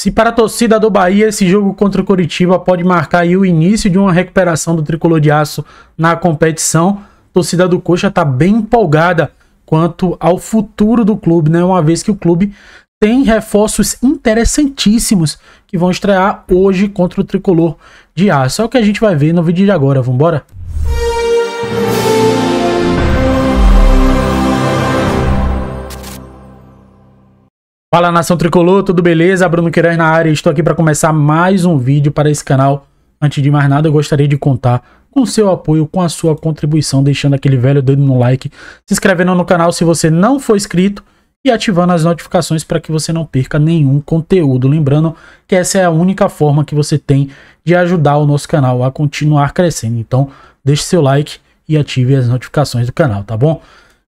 Se para a torcida do Bahia, esse jogo contra o Curitiba pode marcar o início de uma recuperação do tricolor de aço na competição, a torcida do Coxa está bem empolgada quanto ao futuro do clube, né? uma vez que o clube tem reforços interessantíssimos que vão estrear hoje contra o tricolor de aço. É o que a gente vai ver no vídeo de agora. embora? Música Fala nação tricolor, tudo beleza? Bruno Queiroz na área, estou aqui para começar mais um vídeo para esse canal. Antes de mais nada, eu gostaria de contar com seu apoio, com a sua contribuição, deixando aquele velho dedo no like, se inscrevendo no canal se você não for inscrito e ativando as notificações para que você não perca nenhum conteúdo. Lembrando que essa é a única forma que você tem de ajudar o nosso canal a continuar crescendo. Então, deixe seu like e ative as notificações do canal, tá bom?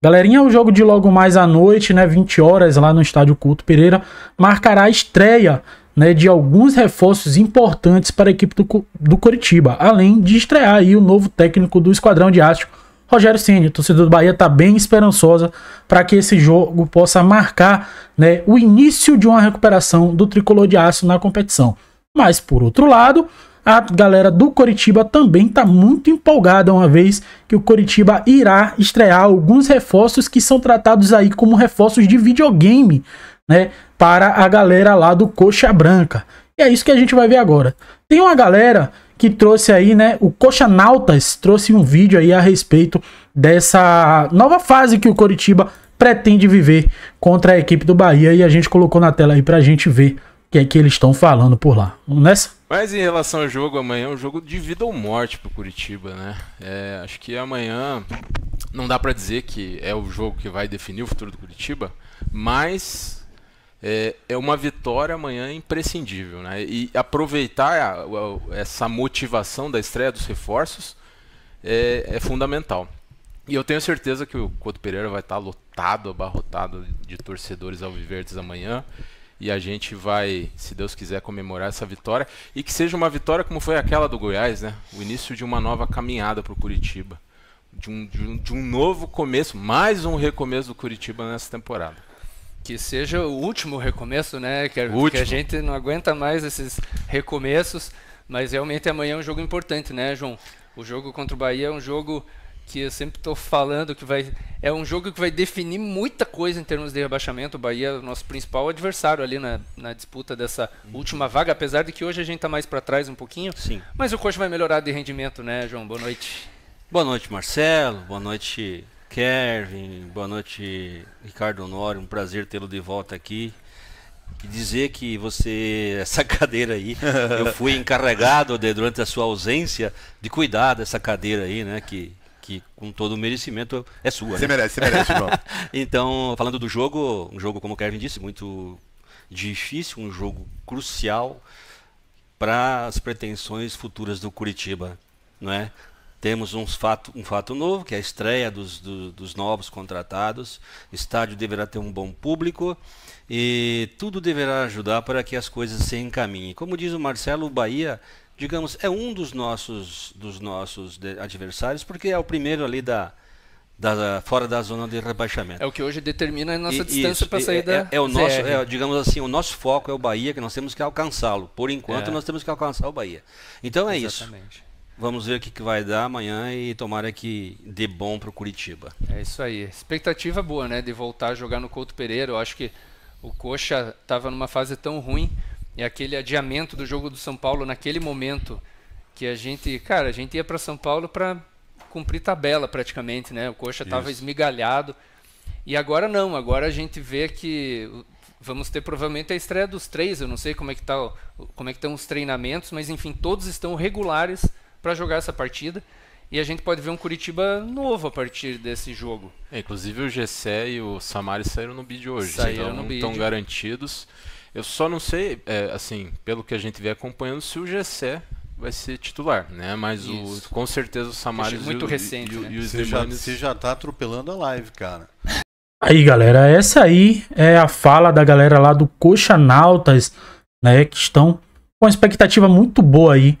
Galerinha, o jogo de logo mais à noite, né, 20 horas, lá no estádio Culto Pereira, marcará a estreia né, de alguns reforços importantes para a equipe do, do Curitiba, além de estrear aí o novo técnico do Esquadrão de Aço, Rogério Ceni. torcedor do Bahia está bem esperançosa para que esse jogo possa marcar né, o início de uma recuperação do tricolor de aço na competição. Mas, por outro lado, a galera do Coritiba também está muito empolgada, uma vez que o Coritiba irá estrear alguns reforços que são tratados aí como reforços de videogame, né? Para a galera lá do Coxa Branca. E é isso que a gente vai ver agora. Tem uma galera que trouxe aí, né? O Coxa Nautas trouxe um vídeo aí a respeito dessa nova fase que o Coritiba pretende viver contra a equipe do Bahia e a gente colocou na tela aí para a gente ver que é que eles estão falando por lá. Vamos nessa? Mas em relação ao jogo, amanhã é um jogo de vida ou morte pro Curitiba, né? É, acho que amanhã não dá para dizer que é o jogo que vai definir o futuro do Curitiba, mas é, é uma vitória amanhã imprescindível, né? E aproveitar a, a, essa motivação da estreia dos reforços é, é, fundamental. E eu tenho certeza que o Couto Pereira vai estar tá lotado, abarrotado de torcedores alviverdes amanhã e a gente vai, se Deus quiser, comemorar essa vitória e que seja uma vitória como foi aquela do Goiás, né? O início de uma nova caminhada para o Curitiba, de um, de, um, de um novo começo, mais um recomeço do Curitiba nessa temporada que seja o último recomeço, né? Que, que, a gente não aguenta mais esses recomeços, mas realmente amanhã é um jogo importante, né, João? O jogo contra o Bahia é um jogo que eu sempre estou falando que vai é um jogo que vai definir muita coisa em termos de rebaixamento. O Bahia é o nosso principal adversário ali na, na disputa dessa uhum. última vaga, apesar de que hoje a gente está mais para trás um pouquinho. Sim. Mas o coach vai melhorar de rendimento, né, João? Boa noite. Boa noite, Marcelo. Boa noite, Kevin. Boa noite, Ricardo Honório. Um prazer tê-lo de volta aqui. E dizer que você, essa cadeira aí, eu fui encarregado de, durante a sua ausência de cuidar dessa cadeira aí, né? Que que com todo o merecimento é sua. Você né? merece, você merece, João. então, falando do jogo, um jogo, como o Kevin disse, muito difícil, um jogo crucial para as pretensões futuras do Curitiba. Não é? Temos um fato, um fato novo, que é a estreia dos, do, dos novos contratados. O estádio deverá ter um bom público e tudo deverá ajudar para que as coisas se encaminhem. Como diz o Marcelo, o Bahia digamos, é um dos nossos, dos nossos adversários, porque é o primeiro ali da, da, da fora da zona de rebaixamento. É o que hoje determina a nossa e, distância para sair é, da. É, é o nosso, é, digamos assim, o nosso foco é o Bahia, que nós temos que alcançá-lo. Por enquanto, é. nós temos que alcançar o Bahia. Então é Exatamente. isso. Vamos ver o que, que vai dar amanhã e tomara que dê bom para o Curitiba. É isso aí. Expectativa boa, né? De voltar a jogar no Couto Pereira. Eu acho que o Coxa estava numa fase tão ruim e é aquele adiamento do jogo do São Paulo naquele momento que a gente, cara, a gente ia para São Paulo para cumprir tabela praticamente, né? O Coxa estava esmigalhado. E agora não, agora a gente vê que vamos ter provavelmente a estreia dos três, eu não sei como é que tá, como é que estão os treinamentos, mas enfim, todos estão regulares para jogar essa partida. E a gente pode ver um Curitiba novo a partir desse jogo. É, inclusive o Gessé e o Samari saíram no bid hoje, saíram então no bid. estão garantidos. Eu só não sei, é, assim, pelo que a gente vem acompanhando, se o Gessé vai ser titular, né? Mas o, com certeza o Samaris muito e, o, recente, e, né? e os você já, você já tá atropelando a live, cara. Aí, galera, essa aí é a fala da galera lá do Coxa Nautas, né, que estão com uma expectativa muito boa aí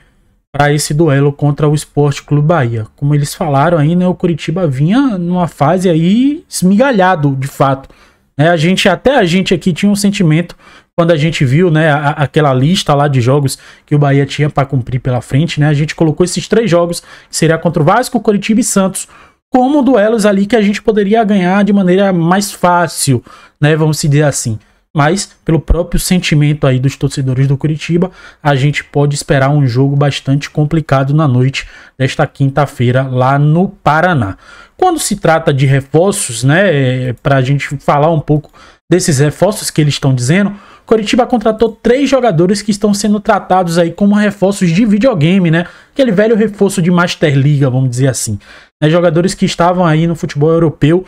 para esse duelo contra o Esporte Clube Bahia. Como eles falaram aí, né, o Curitiba vinha numa fase aí esmigalhado, de fato. É, a gente, até a gente aqui tinha um sentimento quando a gente viu, né, a, aquela lista lá de jogos que o Bahia tinha para cumprir pela frente, né? A gente colocou esses três jogos, que seria contra o Vasco, Coritiba e Santos, como duelos ali que a gente poderia ganhar de maneira mais fácil, né, vamos dizer assim mas pelo próprio sentimento aí dos torcedores do Curitiba, a gente pode esperar um jogo bastante complicado na noite desta quinta-feira lá no Paraná. Quando se trata de reforços, né, é, para a gente falar um pouco desses reforços que eles estão dizendo, Curitiba contratou três jogadores que estão sendo tratados aí como reforços de videogame, né? Aquele velho reforço de Master League, vamos dizer assim. Né? Jogadores que estavam aí no futebol europeu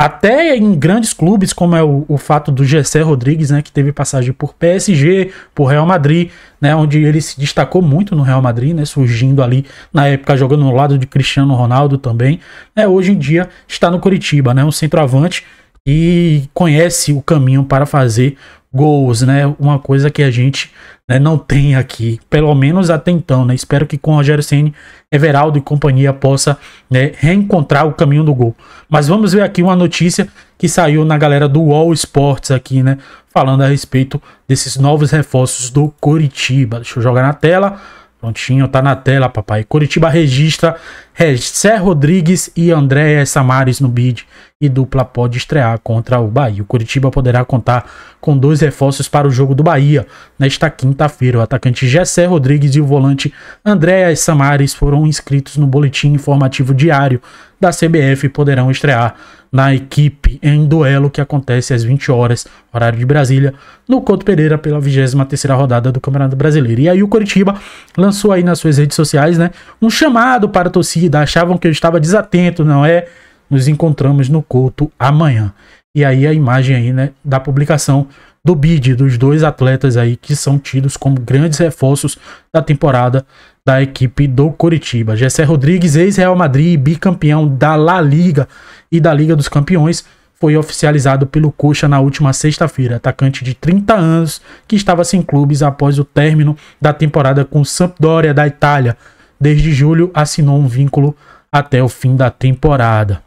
até em grandes clubes, como é o, o fato do Gessé Rodrigues, né, que teve passagem por PSG, por Real Madrid, né, onde ele se destacou muito no Real Madrid, né, surgindo ali na época jogando ao lado de Cristiano Ronaldo também. Né, hoje em dia está no Curitiba, né, um centroavante e conhece o caminho para fazer gols, né? Uma coisa que a gente né, não tem aqui, pelo menos até então, né? Espero que com Rogério Ceni, Everaldo e companhia possa né, reencontrar o caminho do gol. Mas vamos ver aqui uma notícia que saiu na galera do All Sports aqui, né? Falando a respeito desses novos reforços do Coritiba. Deixa eu jogar na tela. Prontinho, tá na tela, papai. Curitiba registra Jéssé Rodrigues e Andréa Samares no bid e dupla pode estrear contra o Bahia. O Curitiba poderá contar com dois reforços para o jogo do Bahia nesta quinta-feira. O atacante Gessé Rodrigues e o volante Andréa Samares foram inscritos no boletim informativo diário da CBF e poderão estrear na equipe em duelo que acontece às 20 horas, horário de Brasília, no Couto Pereira pela 23ª rodada do Campeonato Brasileiro. E aí o Coritiba lançou aí nas suas redes sociais, né, um chamado para a torcida. Achavam que eu estava desatento, não é? Nos encontramos no Couto amanhã. E aí a imagem aí, né, da publicação do BID, dos dois atletas aí que são tidos como grandes reforços da temporada da equipe do Coritiba. Gessé Rodrigues, ex-Real Madrid, bicampeão da La Liga e da Liga dos Campeões, foi oficializado pelo Coxa na última sexta-feira. Atacante de 30 anos que estava sem clubes após o término da temporada com Sampdoria da Itália. Desde julho assinou um vínculo até o fim da temporada.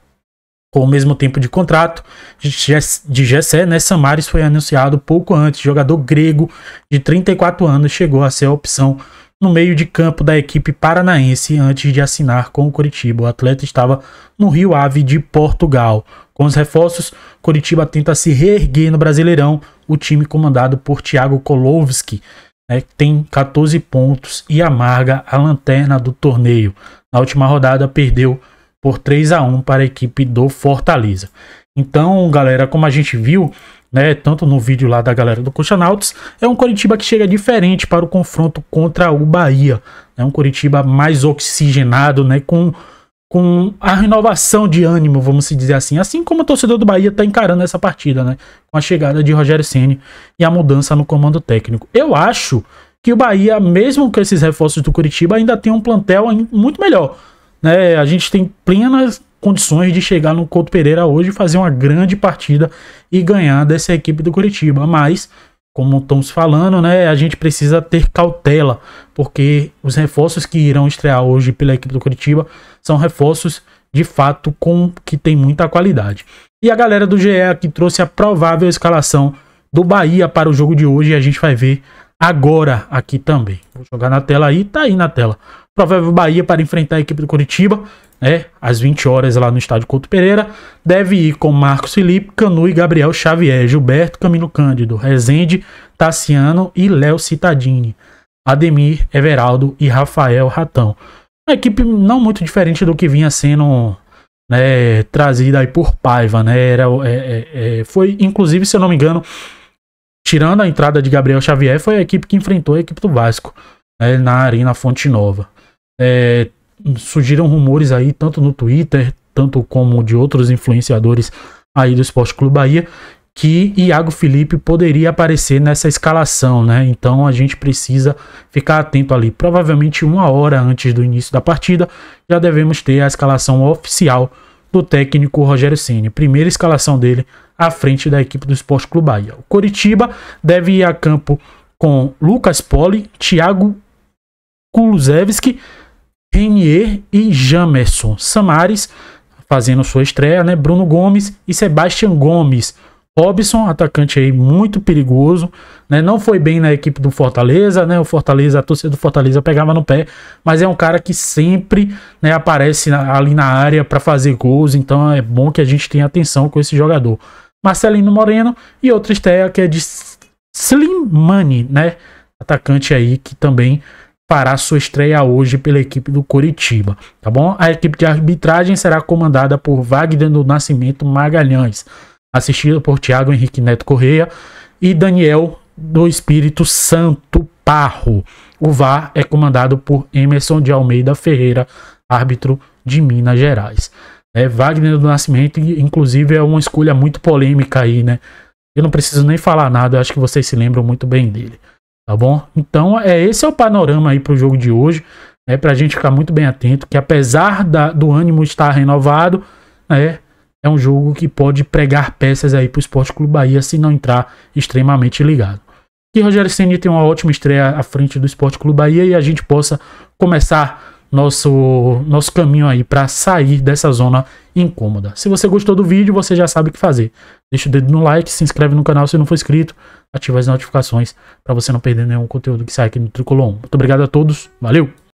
Com o mesmo tempo de contrato de Gessé, né, Samaris foi anunciado pouco antes. Jogador grego de 34 anos chegou a ser a opção no meio de campo da equipe paranaense antes de assinar com o Curitiba. O atleta estava no Rio Ave de Portugal. Com os reforços, Curitiba tenta se reerguer no Brasileirão. O time comandado por Thiago Kolowski né, tem 14 pontos e amarga a lanterna do torneio. Na última rodada, perdeu por 3 a 1 para a equipe do Fortaleza. Então, galera, como a gente viu, né, tanto no vídeo lá da galera do Coxanautas, é um Coritiba que chega diferente para o confronto contra o Bahia. É um Coritiba mais oxigenado, né, com, com a renovação de ânimo, vamos dizer assim. Assim como o torcedor do Bahia está encarando essa partida, né, com a chegada de Rogério Ceni e a mudança no comando técnico. Eu acho que o Bahia, mesmo com esses reforços do Curitiba, ainda tem um plantel muito melhor. Né? A gente tem plenas condições de chegar no Couto Pereira hoje e fazer uma grande partida e ganhar dessa equipe do Curitiba. Mas, como estamos falando, né, a gente precisa ter cautela, porque os reforços que irão estrear hoje pela equipe do Curitiba são reforços de fato com que tem muita qualidade. E a galera do GE aqui trouxe a provável escalação do Bahia para o jogo de hoje e a gente vai ver agora aqui também. Vou jogar na tela aí, tá aí na tela provável Bahia para enfrentar a equipe do Curitiba, né? Às 20 horas lá no estádio Couto Pereira. Deve ir com Marcos Felipe, Canu e Gabriel Xavier, Gilberto Camilo Cândido, Rezende, Tassiano e Léo Citadini. Ademir, Everaldo e Rafael Ratão. Uma equipe não muito diferente do que vinha sendo né, trazida aí por Paiva, né? Era, é, é, é foi, inclusive, se eu não me engano, tirando a entrada de Gabriel Xavier, foi a equipe que enfrentou a equipe do Vasco né, na Arena Fonte Nova. É, surgiram rumores aí, tanto no Twitter, tanto como de outros influenciadores aí do Esporte Clube Bahia, que Iago Felipe poderia aparecer nessa escalação, né? Então a gente precisa ficar atento ali. Provavelmente uma hora antes do início da partida já devemos ter a escalação oficial do técnico Rogério Ceni. Primeira escalação dele à frente da equipe do Esporte Clube Bahia. O Coritiba deve ir a campo com Lucas Poli, Thiago Kulusevski Renier e Jamerson Samares fazendo sua estreia, né? Bruno Gomes e Sebastian Gomes. Robson, atacante aí muito perigoso, né? Não foi bem na equipe do Fortaleza, né? O Fortaleza, a torcida do Fortaleza pegava no pé, mas é um cara que sempre, né, aparece ali na área para fazer gols, então é bom que a gente tenha atenção com esse jogador. Marcelino Moreno e outra estreia que é de Slimani, né? Atacante aí que também fará sua estreia hoje pela equipe do Coritiba, tá bom? A equipe de arbitragem será comandada por Wagner do Nascimento Magalhães, assistida por Thiago Henrique Neto Correia e Daniel do Espírito Santo Parro. O VAR é comandado por Emerson de Almeida Ferreira, árbitro de Minas Gerais. É, Wagner do Nascimento, inclusive, é uma escolha muito polêmica aí, né? Eu não preciso nem falar nada, acho que vocês se lembram muito bem dele. Tá bom? Então, é esse é o panorama aí para o jogo de hoje. Né, para a gente ficar muito bem atento, que apesar da, do ânimo estar renovado, né, é um jogo que pode pregar peças aí para o Esporte Clube Bahia se não entrar extremamente ligado. Que Rogério Ceni tenha uma ótima estreia à frente do Esporte Clube Bahia e a gente possa começar nosso, nosso caminho aí para sair dessa zona incômoda. Se você gostou do vídeo, você já sabe o que fazer. Deixa o dedo no like, se inscreve no canal se não for inscrito, ativa as notificações para você não perder nenhum conteúdo que sai aqui no Tricolon. Muito obrigado a todos, valeu!